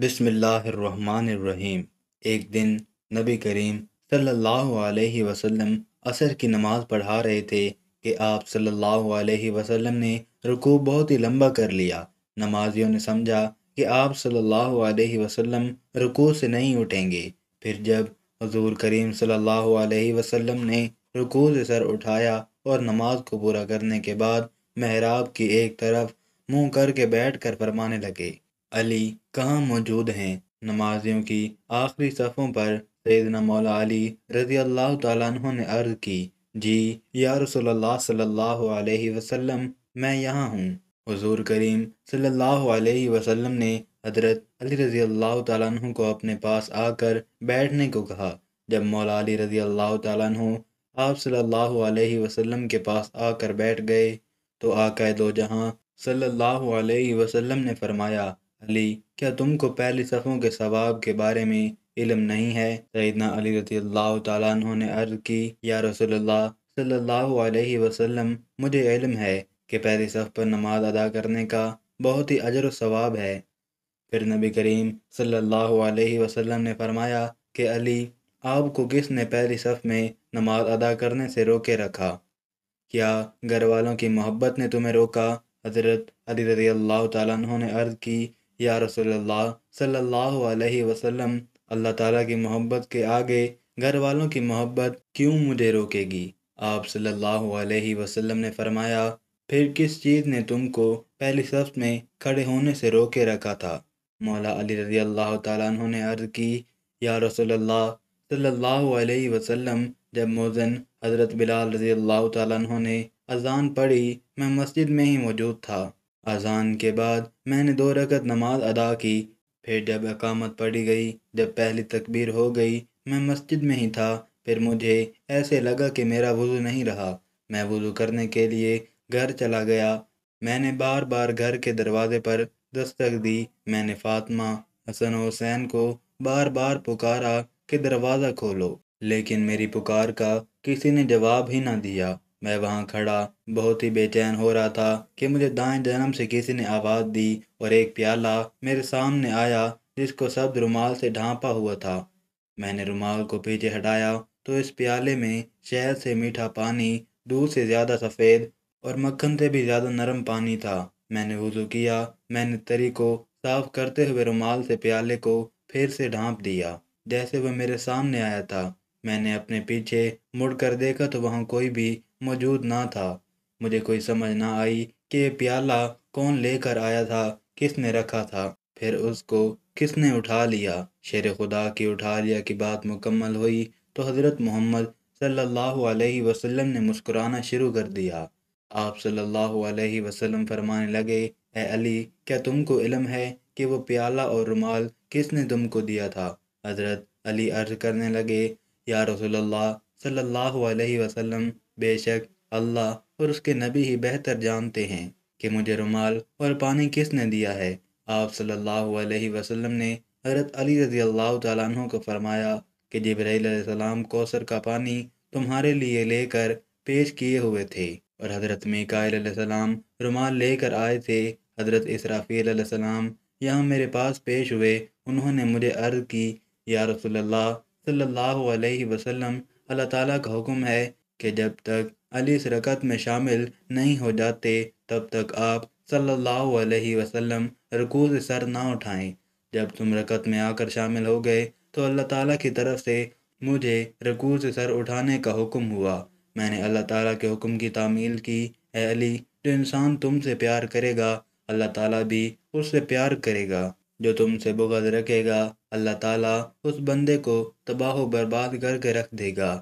बसमीम एक दिन नबी करीम सल्लल्लाहु अलैहि वसल्लम असर की नमाज़ पढ़ा रहे थे कि आप सल्लल्लाहु अलैहि वसल्लम ने रुकू बहुत ही लंबा कर लिया नमाजियों ने समझा कि आप सल्लल्लाहु अलैहि वसल्लम रुकू से नहीं उठेंगे फिर जब हजूर करीम सल्लल्लाहु अलैहि वसल्लम ने रुकू से सर उठाया और नमाज को पूरा करने के बाद महराब की एक तरफ मुंह करके बैठ कर फरमाने लगे अली कहाँ मौजूद हैं नमाजियों की आखिरी सफ़ों पर सैदना मौला अली रजी अल्लाह तु ने अर्ज़ की जी या रसोल्ला सल्ला अलैहि मैं यहाँ हूँ हज़ूर करीम सल्ला वसलम ने हजरत अली रजी अल्लाह तु को अपने पास आकर बैठने को कहा जब मौला अली रजी अल्लाह तु आप सल्ला वसलम के पास आकर बैठ गए तो आकाय दो जहाँ सल्ला वसलम ने फरमाया अली क्या तुमको पहली सफ़ों के सवाब के बारे में इलम नहीं है सैदना अली रजी अल्लाह तु ने अर्ज़ की या रसोल्ला सल्ला वसलम मुझे इलम है कि पहली सफ़ पर नमाज अदा करने का बहुत ही अजर सवाब है फिर नबी करीम सल्ला वसलम ने फरमाया कि अली आपको किसने पहली सफ़ में नमाज अदा करने से रोके रखा क्या घर वालों की मोहब्बत ने तुम्हें रोका हज़रत अली रजी अल्लाह तु ने अर्ज़ की या रसोल्ला सल्ला अलैहि अल्लाह ताला की मोहब्बत के आगे घर वालों की मोहब्बत क्यों मुझे रोकेगी आप सल्लल्लाहु अलैहि वसल्लम ने फरमाया फिर किस चीज़ ने तुमको पहली सफ में खड़े होने से रोके रखा था मौला अली रजी अल्लाह तु ने अर्ज़ की या रसोल्ला सल्लल्लाहु अलैहि वसल्लम जब मोजन हज़रत बिलाल रजी अल्लाह तु ने अजान पढ़ी मैं मस्जिद में ही मौजूद था अजान के बाद मैंने दो रकत नमाज अदा की फिर जब अकामत पड़ी गई जब पहली तकबीर हो गई मैं मस्जिद में ही था फिर मुझे ऐसे लगा कि मेरा वज़ू नहीं रहा मैं वज़ू करने के लिए घर चला गया मैंने बार बार घर के दरवाज़े पर दस्तक दी मैंने फातिमा हसन हुसैन को बार बार पुकारा कि दरवाज़ा खोलो लेकिन मेरी पुकार का किसी ने जवाब ही ना दिया मैं वहाँ खड़ा बहुत ही बेचैन हो रहा था कि मुझे दाएं जन्म से किसी ने आवाज़ दी और एक प्याला मेरे सामने आया जिसको शब्द रुमाल से ढांपा हुआ था मैंने रुमाल को पीछे हटाया तो इस प्याले में शहद से मीठा पानी दूध से ज़्यादा सफ़ेद और मक्खन से भी ज़्यादा नरम पानी था मैंने वजू किया मैंने तरी को साफ करते हुए रुमाल से प्याले को फिर से ढांप दिया जैसे वह मेरे सामने आया था मैंने अपने पीछे मुड़ कर देखा तो वहाँ कोई भी मौजूद ना था मुझे कोई समझ ना आई कि प्याला कौन लेकर आया था किसने रखा था फिर उसको किसने उठा लिया शेर खुदा की उठा लिया की बात मुकम्मल हुई तो हज़रत मोहम्मद सल्लल्लाहु अलैहि वसल्लम ने मुस्कुराना शुरू कर दिया आप सल्लल्लाहु अलैहि वसल्लम फरमाने लगे ए अली क्या तुमको इलम है कि वो प्याला और रुमाल किसने तुमको दिया था हज़रत अली अर्ज करने लगे या रसोल्ला सल्लल्लाहु अलैहि वसल्लम बेशक अल्लाह और उसके नबी ही बेहतर जानते हैं कि मुझे रुमाल और पानी किसने दिया है आप सल्लल्लाहु अलैहि वसल्लम ने हजरत अली रजी अल्लाह तु को फरमाया कि सलाम कौसर का पानी तुम्हारे लिए लेकर पेश किए हुए थे और हज़रत मिकाईसम रुमाल लेकर आए थे हज़रत सलाम यहाँ मेरे पास पेश हुए उन्होंने मुझे अर्ज़ की या रसोल्ला सल्लल्लाहु अलैहि वसल्लम अल्लाह ताला का हुक्म है कि जब तक अली इस रकत में शामिल नहीं हो जाते तब तक आप सल्लल्लाहु अलैहि वसल्लम से सर ना उठाएं जब तुम रकत में आकर शामिल हो गए तो अल्लाह ताला की तरफ से मुझे रकूज सर उठाने का हुक्म हुआ मैंने अल्लाह ताला के हुक्म की तामील की है अली जो इंसान तुमसे प्यार करेगा अल्लाह ताला भी उससे प्यार करेगा जो तुमसे बुगज रखेगा अल्लाह ताला उस बंदे को तबाह बर्बाद करके रख देगा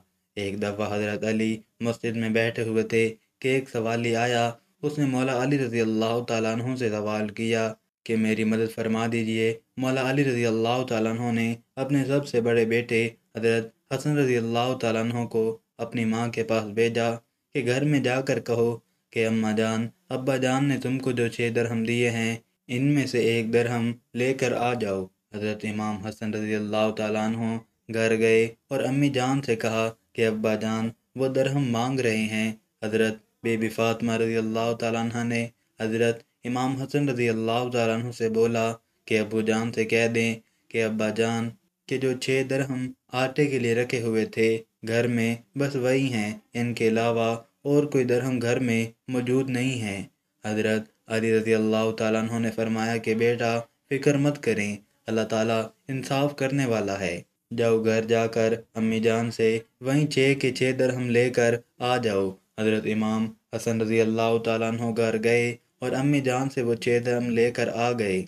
एक दफ़ा हज़रत अली मस्जिद में बैठे हुए थे कि एक सवाली आया उसने मौला अली रज़ी अल्लाह तु से सवाल किया कि मेरी मदद फरमा दीजिए मौला अली रज़ी अल्लाह तु ने अपने सबसे बड़े बेटे हज़रत हसन रज़ी अल्लाह तु को अपनी माँ के पास भेजा कि घर में जाकर कहो कि अम्मा जान अब्बा जान ने तुमको जो छः दरहम दिए हैं इनमें से एक दरहम लेकर आ जाओ हज़रत इमाम हसन रज़ी अल्लाह तु घर गए और अम्मी जान से कहा कि अब्बा जान वह दरहम मांग रहे हैं हज़रत बेबी फ़ातमा रज़ी अल्लाह तह ने हज़रत इमाम हसन रज़ी अल्लाह तह से बोला कि अबू जान से कह दें कि अब्बा जान के जो छः दरहम आटे के लिए रखे हुए थे घर में बस वही हैं इनके अलावा और कोई दरहम घर में मौजूद नहीं है हज़रत अली रजी अल्लाह तह ने फरमाया कि बेटा फ़िक्र मत करें अल्लाह ताला इंसाफ करने वाला है जाओ घर जाकर अम्मी जान से वहीं छः के छः दरहम लेकर आ जाओ हज़रत इमाम हसन रजी अल्लाह तु घर गए और अम्मी जान से वो छः दरहम लेकर आ गए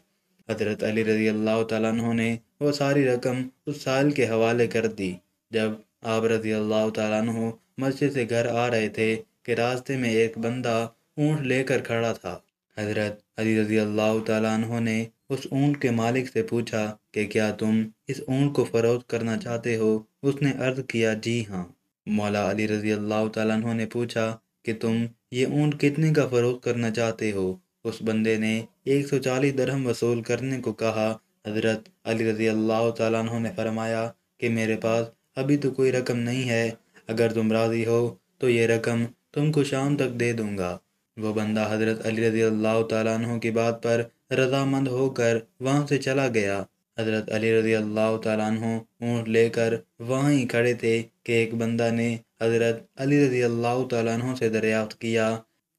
हज़रत अली रजी अल्लाह तु ने वो सारी रकम उस साल के हवाले कर दी जब आप रजी अल्लाह तु मस्जिद से घर आ रहे थे कि रास्ते में एक बंदा ऊँट लेकर खड़ा था हजरत अली रजी अल्लाह तु ने उस ऊँट के मालिक से पूछा कि क्या तुम इस ऊँट को फरोख करना चाहते हो उसने अर्ज किया जी हाँ मौला अली रजी अल्लाह तु ने पूछा कि तुम ये ऊँट कितने का फरोख करना चाहते हो उस बंदे ने एक सौ चालीस दरहम वसूल करने को कहा हजरत अली रजी अल्लाह तु ने फरमाया कि मेरे पास अभी तो कोई रकम नहीं है अगर तुम राज़ी हो तो ये रकम तुमको शाम तक दे दूँगा वो बंदा हजरत अली रजी अल्लाह तु की बात पर रजामंद होकर वहाँ से चला गया हजरत अली रजी अल्लाह तु ऊँट लेकर वहाँ ही खड़े थे कि एक बंदा ने हजरत अली रजी अल्लाह तु से दरियाफ्त किया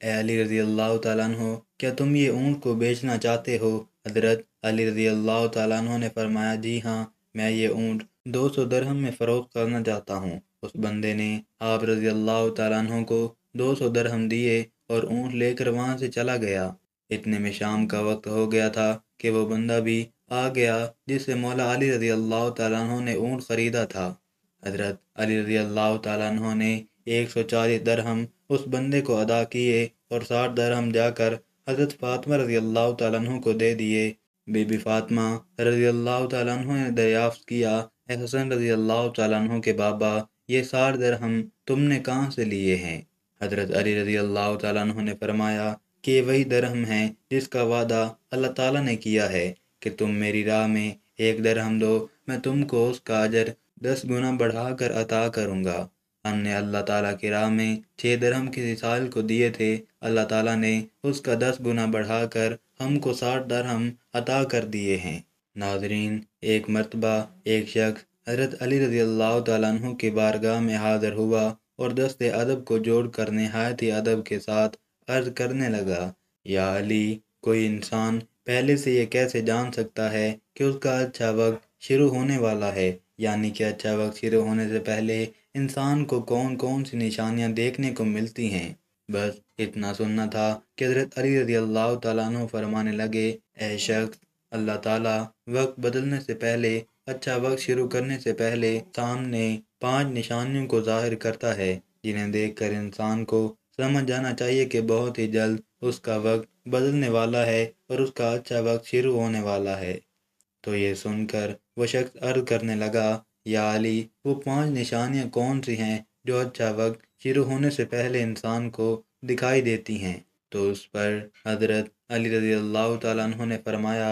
ए अली रजी अल्लाह तु क्या तुम ये ऊँट को बेचना चाहते हो हजरत अली रजी अल्लाह तु ने फरमाया जी हाँ मैं ये ऊँट दो सौ दरहम में फ़रोख करना चाहता हूँ उस बंदे ने आप रजी अल्लाह तु को दो सौ दरहम दिए और ऊँट लेकर वहाँ से चला गया इतने में शाम का वक्त हो गया था कि वह बंदा भी आ गया जिसे मौला अली रजी अल्लाह तु ने ऊँट ख़रीदा था हजरत अली रजी अल्लाह तु ने एक सौ चालीस दरहम उस बंदे को अदा किए और साठ दरहम जाकर हजरत फातमा रजी अल्लाह तु को दे दिए बीबी फातमा रजी अल्लाह तु ने दरियाफ्त किया हसन रजी अल्लाह तु के बाबा ये साठ दरहम तुमने कहाँ से लिए हैं हज़रत अली रजी अल्लाह तु ने फरमाया कि वही दरहम है जिसका वादा अल्लाह ताला ने किया है कि तुम मेरी राह में एक दरहम दो मैं तुमको उसका अजर दस गुना बढ़ा कर अता करूँगा हमने अल्लाह ताला की राह में छः दरहम के मिसाल को दिए थे अल्लाह ताला ने उसका दस गुना बढ़ा कर हमको साठ दरहम अता कर दिए हैं नाजरीन एक मरतबा एक शख्स हजरत अली रजी अल्लाह तु के बारगाह में हाज़िर हुआ और दस्त अदब को कर नहायत ही अदब के साथ अर्ज करने लगा या अली कोई इंसान पहले से यह कैसे जान सकता है कि उसका अच्छा वक्त शुरू होने वाला है यानी कि अच्छा वक्त शुरू होने से पहले इंसान को कौन कौन सी निशानियाँ देखने को मिलती हैं बस इतना सुनना था कि हजरत अली रजी अल्लाह तु फरमाने लगे ए शख्स अल्लाह ताला वक्त बदलने से पहले अच्छा वक्त शुरू करने से पहले सामने पांच निशानियों को जाहिर करता है जिन्हें देखकर इंसान को समझ जाना चाहिए कि बहुत ही जल्द उसका वक्त बदलने वाला है और उसका अच्छा वक्त शुरू होने वाला है तो ये सुनकर वह शख्स अर्ज करने लगा या अली वो पांच निशानियाँ कौन सी हैं जो अच्छा वक्त शुरू होने से पहले इंसान को दिखाई देती हैं तो उस पर हजरत अली रजी अल्लाह तु ने फरमाया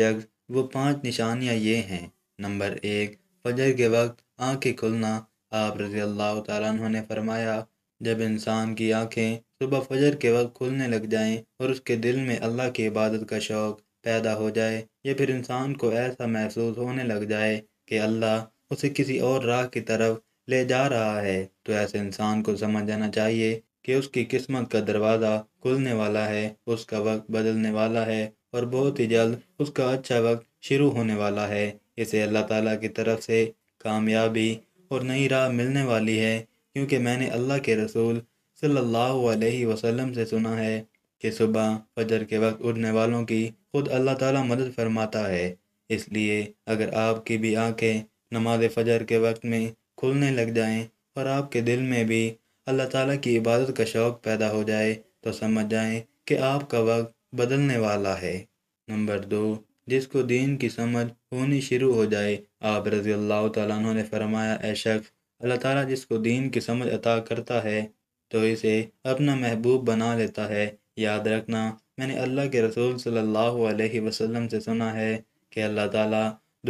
शख्स वो पांच निशानियाँ ये हैं नंबर एक फजर के वक्त आंखें खुलना आप रजी अल्लाह तु ने फरमाया जब इंसान की आंखें सुबह फजर के वक्त खुलने लग जाएं और उसके दिल में अल्लाह की इबादत का शौक़ पैदा हो जाए या फिर इंसान को ऐसा महसूस होने लग जाए कि अल्लाह उसे किसी और राह की तरफ ले जा रहा है तो ऐसे इंसान को समझ जाना चाहिए कि उसकी किस्मत का दरवाज़ा खुलने वाला है उसका वक्त बदलने वाला है और बहुत ही जल्द उसका अच्छा वक्त शुरू होने वाला है इसे अल्लाह ताला की तरफ से कामयाबी और नई राह मिलने वाली है क्योंकि मैंने अल्लाह के रसूल सल्लल्लाहु अलैहि वसल्लम से सुना है कि सुबह फजर के वक्त उड़ने वालों की खुद अल्लाह ताला मदद फरमाता है इसलिए अगर आपकी भी आंखें नमाज फजर के वक्त में खुलने लग जाएं और आपके दिल में भी अल्लाह ताला की इबादत का शौक़ पैदा हो जाए तो समझ जाएं कि आपका वक्त बदलने वाला है नंबर दो जिसको दीन की समझ होनी शुरू हो जाए आप रज़ी अल्लाह तु ने फरमाया ए शख्स अल्लाह ताला जिसको दीन की समझ अता करता है तो इसे अपना महबूब बना लेता है याद रखना मैंने अल्लाह के रसूल सल्लल्लाहु अलैहि वसल्लम से सुना है कि अल्लाह ताला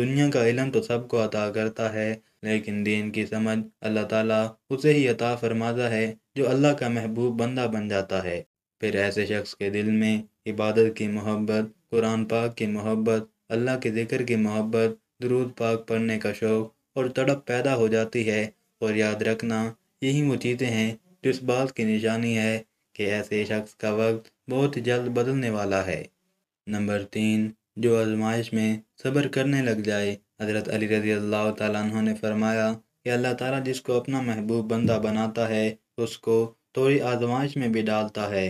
दुनिया का इलम तो सबको अता करता है लेकिन दीन की समझ अल्लाह ताला उसे ही अता फरमाता है जो अल्लाह का महबूब बंदा बन जाता है फिर ऐसे शख्स के दिल में इबादत की मोहब्बत कुरान पाक की मोहब्बत अल्लाह के ज़िक्र की मोहब्बत दरूद पाक पढ़ने का शौक़ और तड़प पैदा हो जाती है और याद रखना यही वो चीज़ें हैं जो इस बात की निशानी है कि ऐसे शख्स का वक्त बहुत जल्द बदलने वाला है नंबर तीन जो आजमाइश में सब्र करने लग जाए हज़रत अली रजी अल्लाह तु ने फरमाया कि अल्लाह ताला जिसको अपना महबूब बंदा बनाता है उसको थोड़ी आजमाइश में भी डालता है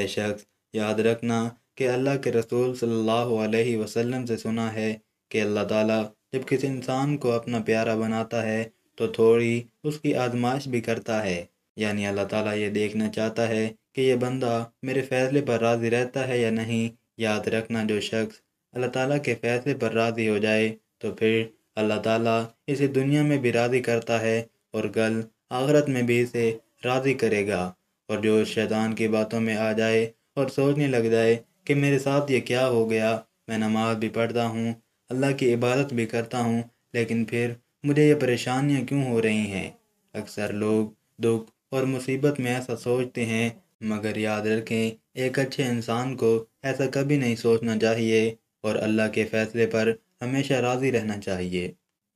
ऐ शख्स याद रखना कि अल्लाह के रसूल सल्लल्लाहु अलैहि वसल्लम से सुना है कि अल्लाह ताला जब किसी इंसान को अपना प्यारा बनाता है तो थोड़ी उसकी आजमाइश भी करता है यानी अल्लाह ताला ये देखना चाहता है कि यह बंदा मेरे फैसले पर राज़ी रहता है या नहीं याद रखना जो शख्स अल्लाह ताला के फैसले पर राज़ी हो जाए तो फिर अल्लाह ताला इसे दुनिया में भी राज़ी करता है और कल आखरत में भी इसे राज़ी करेगा और जो शैतान की बातों में आ जाए और सोचने लग जाए कि मेरे साथ ये क्या हो गया मैं नमाज भी पढ़ता हूँ अल्लाह की इबादत भी करता हूँ लेकिन फिर मुझे ये परेशानियाँ क्यों हो रही हैं अक्सर लोग दुख और मुसीबत में ऐसा सोचते हैं मगर याद रखें एक अच्छे इंसान को ऐसा कभी नहीं सोचना चाहिए और अल्लाह के फैसले पर हमेशा राज़ी रहना चाहिए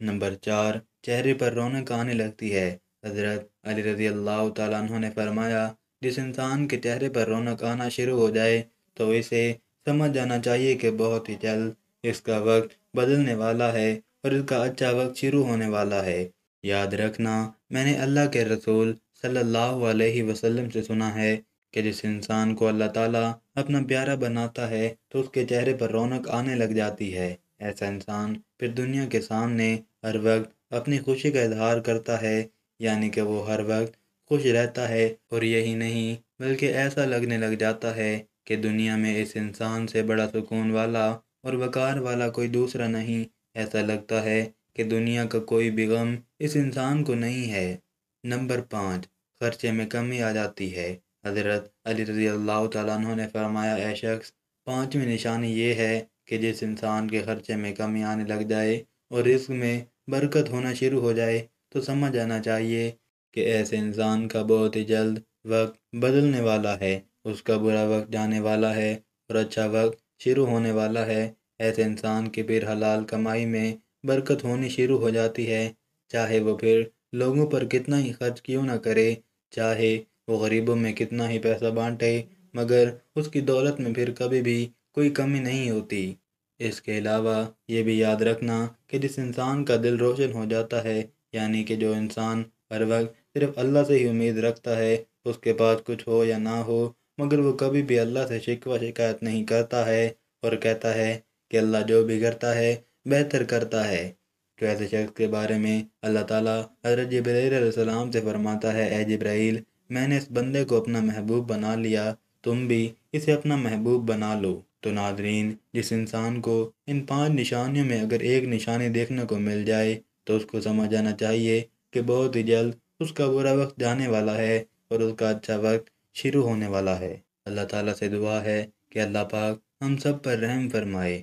नंबर चार चेहरे पर रौनक आने लगती है हज़रत अली रज़ी अल्लाह तु ने फरमाया जिस इंसान के चेहरे पर रौनक आना शुरू हो जाए तो इसे समझ जाना चाहिए कि बहुत ही जल्द इसका वक्त बदलने वाला है और इसका अच्छा वक्त शुरू होने वाला है याद रखना मैंने अल्लाह के रसूल सल्लल्लाहु अलैहि वसल्लम से सुना है कि जिस इंसान को अल्लाह ताला अपना प्यारा बनाता है तो उसके चेहरे पर रौनक आने लग जाती है ऐसा इंसान फिर दुनिया के सामने हर वक्त अपनी खुशी का इजहार करता है यानी कि वो हर वक्त खुश रहता है और यही नहीं बल्कि ऐसा लगने लग जाता है कि दुनिया में इस इंसान से बड़ा सुकून वाला और वकार वाला कोई दूसरा नहीं ऐसा लगता है कि दुनिया का कोई भी गम इस इंसान को नहीं है नंबर पाँच खर्चे में कमी आ जाती है हज़रत अली रजी अल्लाह तु ने फरमाया ए शख्स पाँचवीं निशानी ये है कि जिस इंसान के खर्चे में कमी आने लग जाए और रिस्क में बरकत होना शुरू हो जाए तो समझ आना चाहिए कि ऐसे इंसान का बहुत ही जल्द वक्त बदलने वाला है उसका बुरा वक्त जाने वाला है और अच्छा वक्त शुरू होने वाला है ऐसे इंसान की फिर हलाल कमाई में बरकत होनी शुरू हो जाती है चाहे वो फिर लोगों पर कितना ही खर्च क्यों ना करे चाहे वो गरीबों में कितना ही पैसा बांटे मगर उसकी दौलत में फिर कभी भी कोई कमी नहीं होती इसके अलावा ये भी याद रखना कि जिस इंसान का दिल रोशन हो जाता है यानी कि जो इंसान हर वक्त सिर्फ अल्लाह से ही उम्मीद रखता है उसके पास कुछ हो या ना हो मगर वो कभी भी अल्लाह से शिकवा शिकायत नहीं करता है और कहता है कि अल्लाह जो भी करता है बेहतर करता है तो ऐसे शख्स के बारे में अल्लाह ताला हजरत जब्राहीम से फरमाता है ए जब्राइल मैंने इस बंदे को अपना महबूब बना लिया तुम भी इसे अपना महबूब बना लो तो नाजरीन जिस इंसान को इन पांच निशानियों में अगर एक निशानी देखने को मिल जाए तो उसको समझ आना चाहिए कि बहुत ही जल्द उसका बुरा वक्त जाने वाला है और उसका अच्छा वक्त शुरू होने वाला है अल्लाह ताला से दुआ है कि अल्लाह पाक हम सब पर रहम फरमाए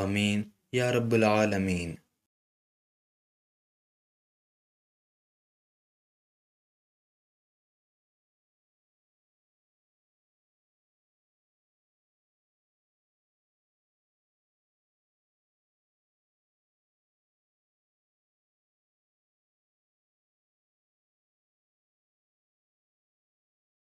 आमीन या रब्बुल आलमीन